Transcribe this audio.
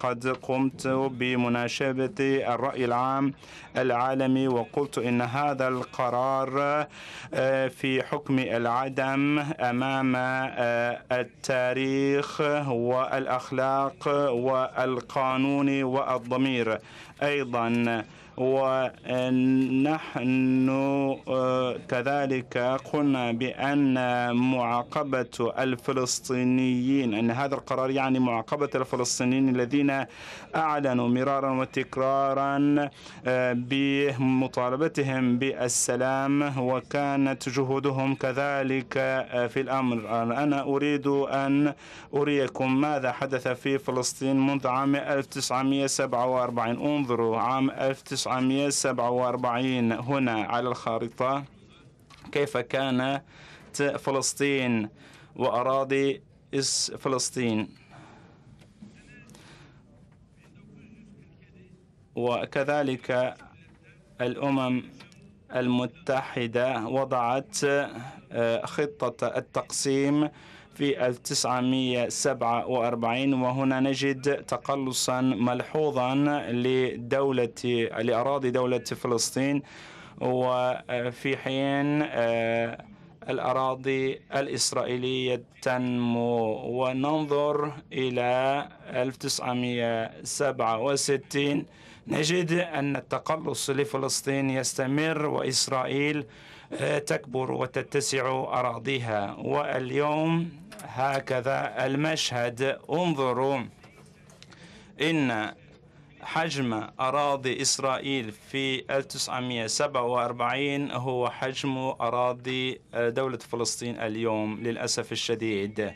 قد قمت بمناشدة الرأي العام العالمي وقلت إن هذا القرار آه، في حكم العدم أمام آه، التاريخ والأخلاق والقانون والضمير أيضا ونحن آه، كذلك قلنا بأن معاقبة الفلسطينيين أن هذا القرار يعني معاقبة الفلسطينيين الذين أعلنوا مرارا وتكرارا آه، بمطالبتهم بالسلام وكانت جهودهم كذلك آه، في الأمر أنا أريد أن أريكم ماذا حدث في فلسطين منذ عام 1947 انظروا عام 1947 1947 هنا على الخارطة كيف كانت فلسطين وأراضي فلسطين وكذلك الأمم المتحدة وضعت آه، خطة التقسيم في 1947 وهنا نجد تقلصا ملحوظا لدولة لأراضي دولة فلسطين وفي حين آه، الأراضي الإسرائيلية تنمو وننظر إلى 1967 نجد أن التقلص لفلسطين يستمر وإسرائيل آه، تكبر وتتسع أراضيها واليوم هكذا المشهد انظروا إن حجم أراضي إسرائيل في 1947 هو حجم أراضي دولة فلسطين اليوم للأسف الشديد